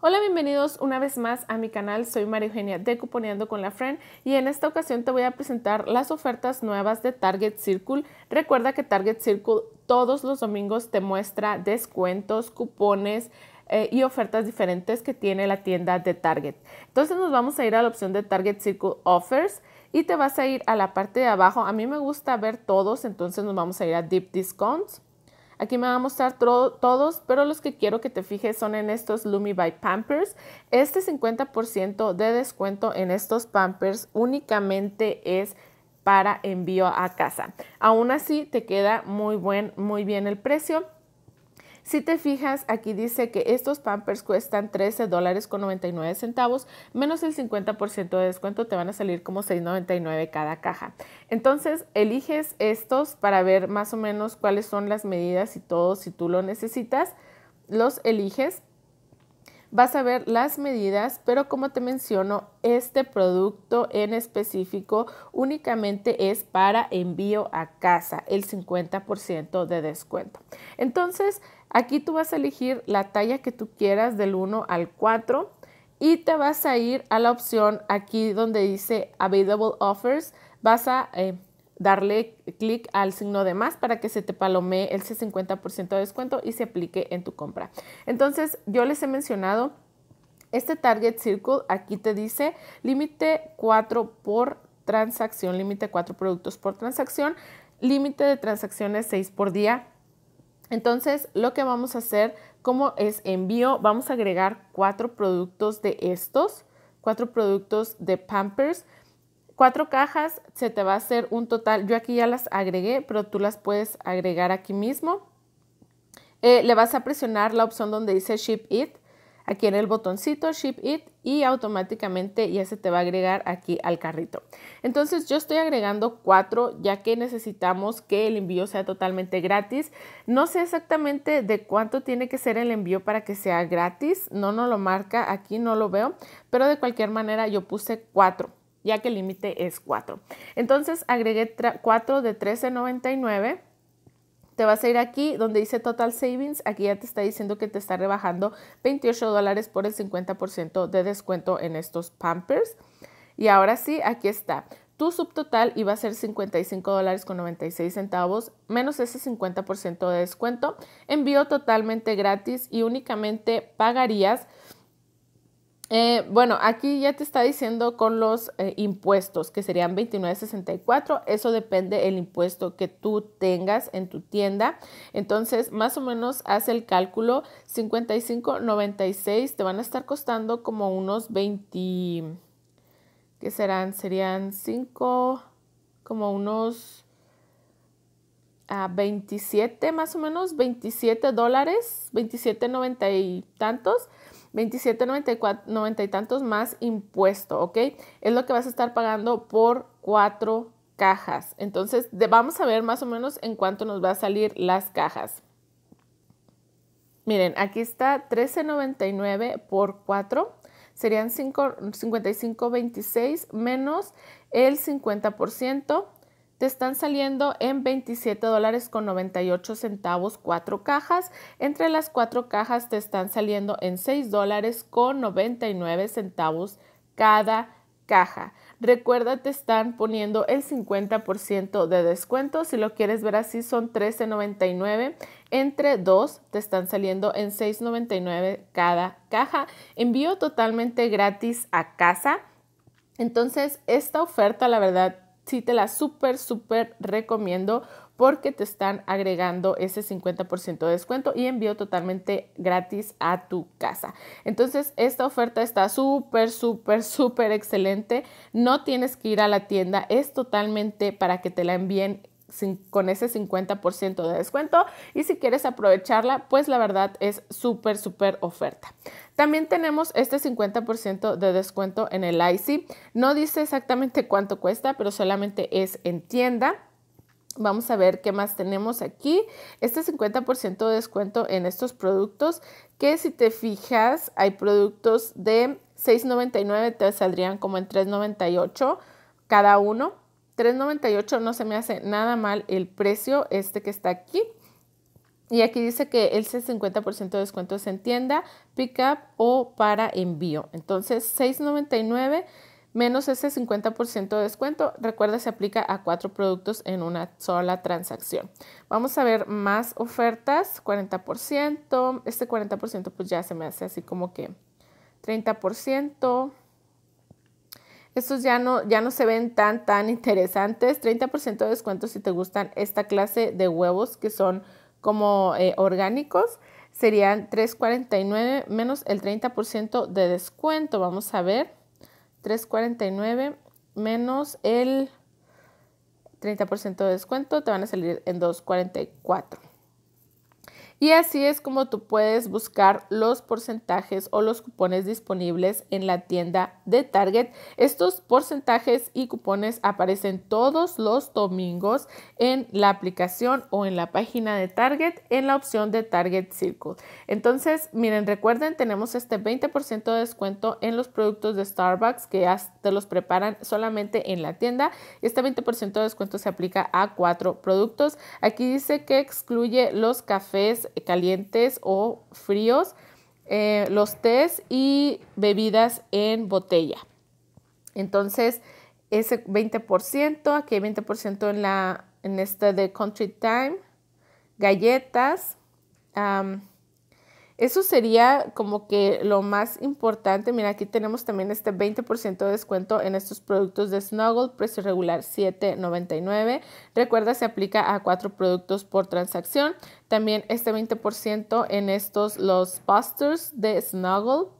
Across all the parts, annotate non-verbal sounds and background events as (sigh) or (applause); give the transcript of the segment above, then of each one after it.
Hola, bienvenidos una vez más a mi canal. Soy María Eugenia de Cuponeando con la Friend y en esta ocasión te voy a presentar las ofertas nuevas de Target Circle. Recuerda que Target Circle todos los domingos te muestra descuentos, cupones, eh, y ofertas diferentes que tiene la tienda de Target. Entonces nos vamos a ir a la opción de Target Circle Offers y te vas a ir a la parte de abajo. A mí me gusta ver todos, entonces nos vamos a ir a Deep Discounts. Aquí me va a mostrar todos, pero los que quiero que te fijes son en estos Lumi by Pampers. Este 50% de descuento en estos Pampers únicamente es para envío a casa. Aún así te queda muy buen, muy bien el precio si te fijas, aquí dice que estos Pampers cuestan 13 dólares con 99 centavos, menos el 50% de descuento, te van a salir como 6.99 cada caja. Entonces, eliges estos para ver más o menos cuáles son las medidas y todo, si tú lo necesitas, los eliges vas a ver las medidas, pero como te menciono, este producto en específico únicamente es para envío a casa, el 50% de descuento. Entonces, Aquí tú vas a elegir la talla que tú quieras del 1 al 4 y te vas a ir a la opción aquí donde dice Available Offers. Vas a eh, darle clic al signo de más para que se te palomee el 50% de descuento y se aplique en tu compra. Entonces, yo les he mencionado este Target Circle. Aquí te dice límite 4 por transacción, límite 4 productos por transacción, límite de transacciones 6 por día entonces, lo que vamos a hacer como es envío, vamos a agregar cuatro productos de estos, cuatro productos de Pampers. Cuatro cajas se te va a hacer un total. Yo aquí ya las agregué, pero tú las puedes agregar aquí mismo. Eh, le vas a presionar la opción donde dice Ship It aquí en el botoncito Ship It y automáticamente ya se te va a agregar aquí al carrito. Entonces yo estoy agregando cuatro ya que necesitamos que el envío sea totalmente gratis. No sé exactamente de cuánto tiene que ser el envío para que sea gratis. No nos lo marca aquí, no lo veo, pero de cualquier manera yo puse cuatro ya que el límite es 4. Entonces agregué 4 de $13.99 te vas a ir aquí donde dice Total Savings, aquí ya te está diciendo que te está rebajando 28 dólares por el 50% de descuento en estos Pampers. Y ahora sí, aquí está. Tu subtotal iba a ser 55 dólares con 96 centavos, menos ese 50% de descuento. Envío totalmente gratis y únicamente pagarías eh, bueno, aquí ya te está diciendo con los eh, impuestos, que serían 29.64. Eso depende el impuesto que tú tengas en tu tienda. Entonces, más o menos haz el cálculo. 55.96 te van a estar costando como unos 20, ¿qué serán? Serían 5, como unos a 27 más o menos, 27 dólares, 27.90 y tantos, 27.90 y tantos más impuesto, ¿ok? Es lo que vas a estar pagando por cuatro cajas. Entonces, vamos a ver más o menos en cuánto nos va a salir las cajas. Miren, aquí está 13.99 por cuatro serían 55.26 menos el 50%, te están saliendo en $27.98 dólares con centavos cuatro cajas. Entre las cuatro cajas te están saliendo en $6.99 dólares con centavos cada caja. Recuerda, te están poniendo el 50% de descuento. Si lo quieres ver así, son $13.99. Entre dos, te están saliendo en $6.99 cada caja. Envío totalmente gratis a casa. Entonces, esta oferta, la verdad, sí te la súper, súper recomiendo porque te están agregando ese 50% de descuento y envío totalmente gratis a tu casa. Entonces, esta oferta está súper, súper, súper excelente. No tienes que ir a la tienda, es totalmente para que te la envíen con ese 50% de descuento y si quieres aprovecharla, pues la verdad es súper, súper oferta. También tenemos este 50% de descuento en el IC. No dice exactamente cuánto cuesta, pero solamente es en tienda. Vamos a ver qué más tenemos aquí. Este 50% de descuento en estos productos, que si te fijas, hay productos de 6.99, te saldrían como en 3.98 cada uno 3.98 no se me hace nada mal el precio este que está aquí. Y aquí dice que el 50% de descuento es en tienda, pickup o para envío. Entonces, 6.99 menos ese 50% de descuento. Recuerda, se aplica a cuatro productos en una sola transacción. Vamos a ver más ofertas, 40%. Este 40% pues ya se me hace así como que 30%. Estos ya no, ya no se ven tan, tan interesantes. 30% de descuento si te gustan esta clase de huevos que son como eh, orgánicos. Serían $3.49 menos el 30% de descuento. Vamos a ver. $3.49 menos el 30% de descuento. Te van a salir en $2.44. Y así es como tú puedes buscar los porcentajes o los cupones disponibles en la tienda de Target. Estos porcentajes y cupones aparecen todos los domingos en la aplicación o en la página de Target en la opción de Target Circle. Entonces, miren, recuerden, tenemos este 20% de descuento en los productos de Starbucks que te los preparan solamente en la tienda. Este 20% de descuento se aplica a cuatro productos. Aquí dice que excluye los cafés calientes o fríos, eh, los tés y bebidas en botella. Entonces, ese 20%, aquí hay 20% en, la, en esta de Country Time, galletas, eso sería como que lo más importante. Mira, aquí tenemos también este 20% de descuento en estos productos de Snuggle, precio regular $7.99. Recuerda, se aplica a cuatro productos por transacción. También este 20% en estos, los posters de Snuggle,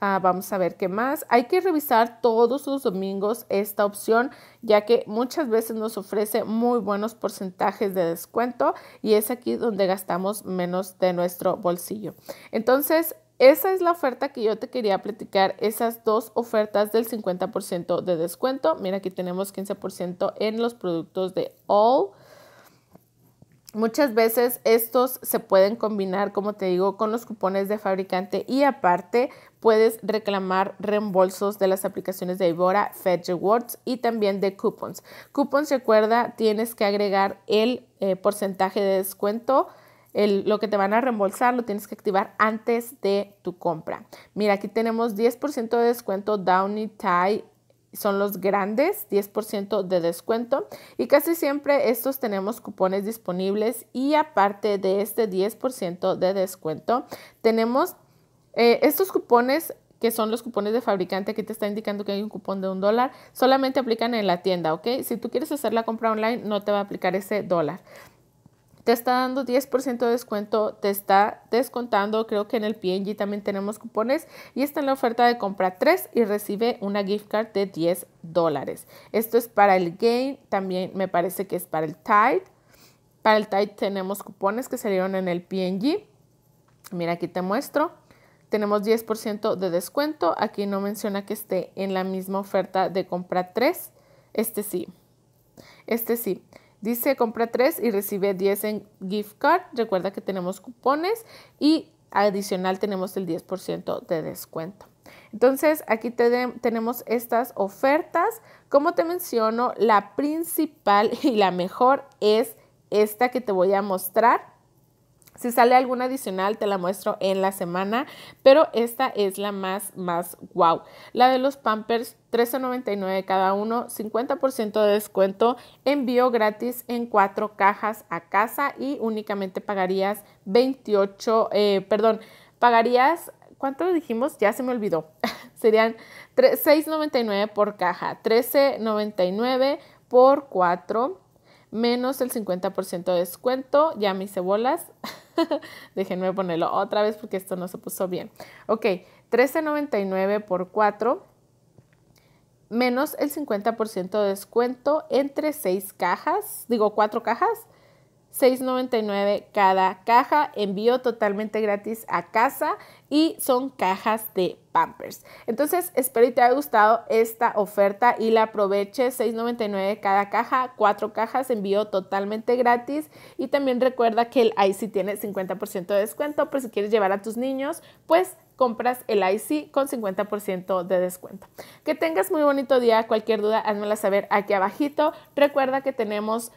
Ah, vamos a ver qué más. Hay que revisar todos los domingos esta opción, ya que muchas veces nos ofrece muy buenos porcentajes de descuento y es aquí donde gastamos menos de nuestro bolsillo. Entonces, esa es la oferta que yo te quería platicar, esas dos ofertas del 50% de descuento. Mira, aquí tenemos 15% en los productos de All. Muchas veces estos se pueden combinar, como te digo, con los cupones de fabricante y aparte puedes reclamar reembolsos de las aplicaciones de Ibora, Fetch Rewards y también de coupons. Coupons, recuerda, tienes que agregar el eh, porcentaje de descuento. lo que te van a reembolsar lo tienes que activar antes de tu compra. Mira, aquí tenemos 10% de descuento Downy Tie son los grandes, 10% de descuento y casi siempre estos tenemos cupones disponibles y aparte de este 10% de descuento tenemos eh, estos cupones que son los cupones de fabricante, aquí te está indicando que hay un cupón de un dólar, solamente aplican en la tienda, ¿ok? Si tú quieres hacer la compra online, no te va a aplicar ese dólar. Te está dando 10% de descuento, te está descontando, creo que en el PNG también tenemos cupones y está en la oferta de compra 3 y recibe una gift card de 10 dólares. Esto es para el Gain, también me parece que es para el Tide. Para el Tide tenemos cupones que salieron en el PNG. Mira, aquí te muestro tenemos 10% de descuento. Aquí no menciona que esté en la misma oferta de compra 3. Este sí. Este sí. Dice compra 3 y recibe 10 en gift card. Recuerda que tenemos cupones y adicional tenemos el 10% de descuento. Entonces, aquí tenemos estas ofertas. Como te menciono, la principal (laughs) y la mejor es esta que te voy a mostrar. Si sale alguna adicional, te la muestro en la semana, pero esta es la más, más wow. La de los Pampers, $13.99 cada uno, 50% de descuento, envío gratis en cuatro cajas a casa y únicamente pagarías 28, eh, perdón, pagarías, ¿cuánto dijimos? Ya se me olvidó. (laughs) Serían 6.99 por caja, 13.99 por 4 menos el 50% de descuento, ya me hice bolas. (laughs) (laughs) Déjenme ponerlo otra vez porque esto no se puso bien. Ok, 13.99 por 4 menos el 50% de descuento entre 6 cajas, digo 4 cajas, 6,99 cada caja, envío totalmente gratis a casa y son cajas de Pampers. Entonces, espero y te haya gustado esta oferta y la aproveche. 6,99 cada caja, cuatro cajas, envío totalmente gratis. Y también recuerda que el IC tiene 50% de descuento, pero si quieres llevar a tus niños, pues compras el IC con 50% de descuento. Que tengas muy bonito día. Cualquier duda, házmela saber aquí abajito. Recuerda que tenemos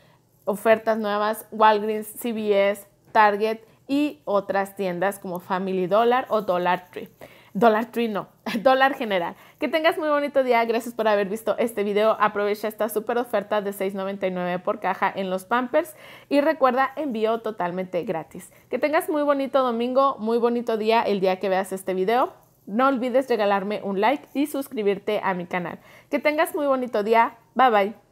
ofertas nuevas, Walgreens, CVS, Target y otras tiendas como Family Dollar o Dollar Tree. Dollar Tree no, (laughs) Dollar General. Que tengas muy bonito día, gracias por haber visto este video. Aprovecha esta super oferta de $6.99 por caja en los Pampers y recuerda envío totalmente gratis. Que tengas muy bonito domingo, muy bonito día el día que veas este video. No olvides regalarme un like y suscribirte a mi canal. Que tengas muy bonito día, bye bye.